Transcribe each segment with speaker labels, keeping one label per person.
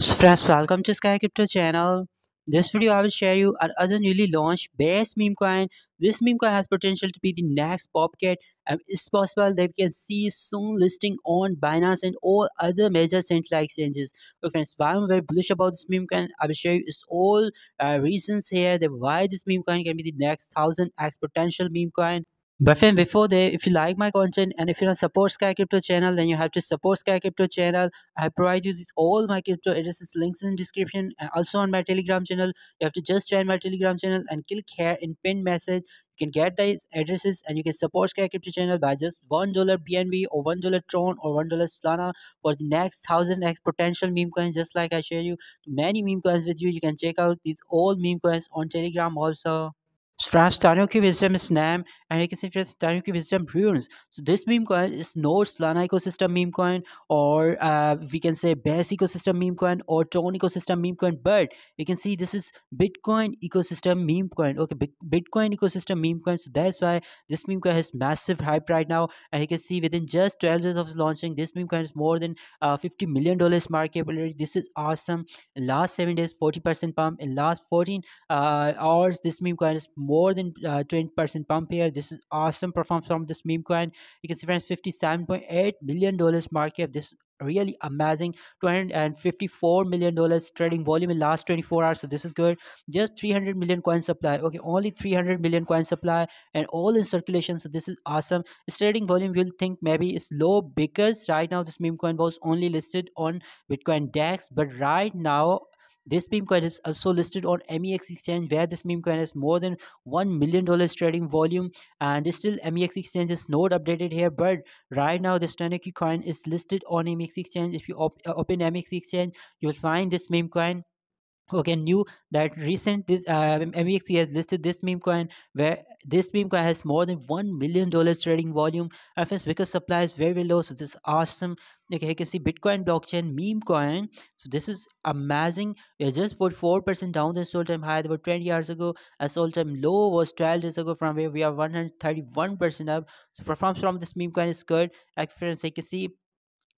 Speaker 1: So friends, welcome to Sky Crypto channel. This video I will share you other newly launched base meme coin. This meme coin has potential to be the next popcat and it's possible that we can see soon listing on Binance and all other major central exchanges. Okay friends, why I'm very bullish about this meme coin, I will share you its all uh, reasons here that why this meme coin can be the next 1000x potential meme coin. But then before that, if you like my content and if you don't support Sky Crypto channel, then you have to support Sky Crypto channel. I provide you with all my crypto addresses, links in description, and also on my Telegram channel. You have to just join my Telegram channel and click here in pin message. You can get these addresses and you can support Sky Crypto channel by just one dollar BNB or one dollar Tron or one dollar Solana for the next thousand X potential meme coins. Just like I share you many meme coins with you, you can check out these all meme coins on Telegram also. Stadio Cube Wisdom is NAM and you can see Stadio Cube Wisdom runes. So this meme coin is not Solana ecosystem meme coin or uh, we can say Base ecosystem meme coin or tone ecosystem meme coin but you can see this is Bitcoin ecosystem meme coin. Okay Bitcoin ecosystem meme coin so that's why this meme coin has massive hype right now and you can see within just 12 days of launching this meme coin is more than uh, 50 million dollars market capitalization. This is awesome. In last 7 days 40% pump in last 14 uh, hours this meme coin is more than 20% uh, pump here. This is awesome performance from this meme coin. You can see friends, 57.8 million dollars market. This really amazing 254 million dollars trading volume in last 24 hours so this is good just 300 million coin supply okay only 300 million coin supply and all in circulation so this is awesome trading volume you'll think maybe is low because right now this meme coin was only listed on bitcoin dex but right now this meme coin is also listed on MEX exchange where this meme coin has more than $1 million trading volume and still MEX exchange is not updated here but right now this Tanuki coin is listed on MEX exchange. If you op uh, open MEX exchange you will find this meme coin okay knew that recent this uh, MEXC has listed this meme coin where this meme coin has more than 1 million dollars trading volume and because supply is very, very low so this is awesome okay you can see bitcoin blockchain meme coin so this is amazing we just for 4% down this all-time high about 20 years ago as all-time low was 12 years ago from where we are 131% up so performance from this meme coin is good like friends you can see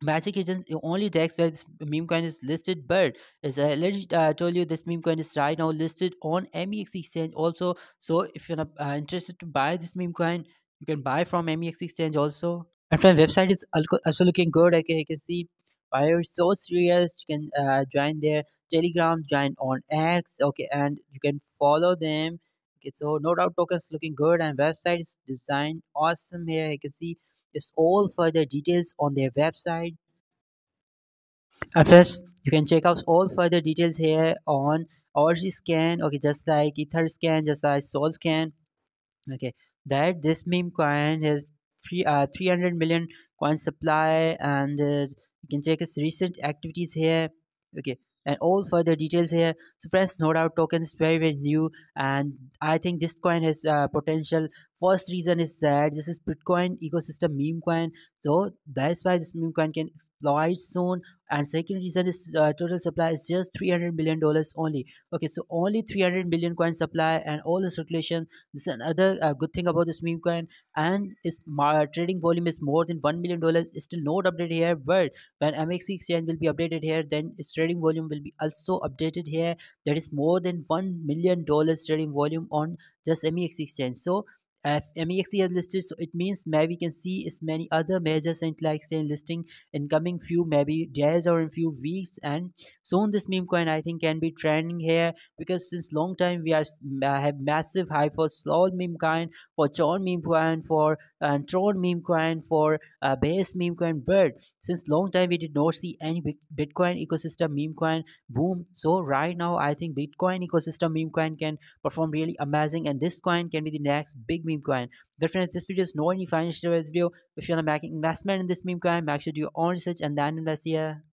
Speaker 1: Magic Agents uh, only decks where this meme coin is listed, but as I already uh, told you, this meme coin is right now listed on MEX exchange also. So if you're uh, interested to buy this meme coin, you can buy from MEX exchange also. And from website is also looking good. I can, can see buyers so serious. You can uh, join their Telegram, join on X, okay, and you can follow them. Okay, so no doubt tokens looking good and website is designed awesome here. You can see is all further details on their website uh, first you can check out all further details here on RG scan okay just like ether scan just like SolScan. scan okay that this meme coin has three uh 300 million coin supply and uh, you can check its recent activities here okay and all further details here so friends no doubt token is very very new and i think this coin has uh, potential first reason is that this is bitcoin ecosystem meme coin so that's why this meme coin can exploit soon and second reason is uh, total supply is just 300 million dollars only okay so only 300 million coin supply and all the circulation this is another uh, good thing about this meme coin and its trading volume is more than 1 million dollars still not updated here but when mxc exchange will be updated here then its trading volume will be also updated here That is more than 1 million dollars trading volume on just mxc exchange so MEXC is listed so it means maybe we can see as many other major and like saying listing in coming few maybe days or in few weeks and soon this meme coin I think can be trending here because since long time we are uh, have massive hype for Sol meme coin for Chon meme coin for uh, Tron meme coin for uh, base meme coin bird since long time we did not see any Bitcoin ecosystem meme coin boom so right now I think Bitcoin ecosystem meme coin can perform really amazing and this coin can be the next big meme coin. But friends, this video is not any financial advice video. If you are making investment in this meme coin, make sure to do your own research and then invest here.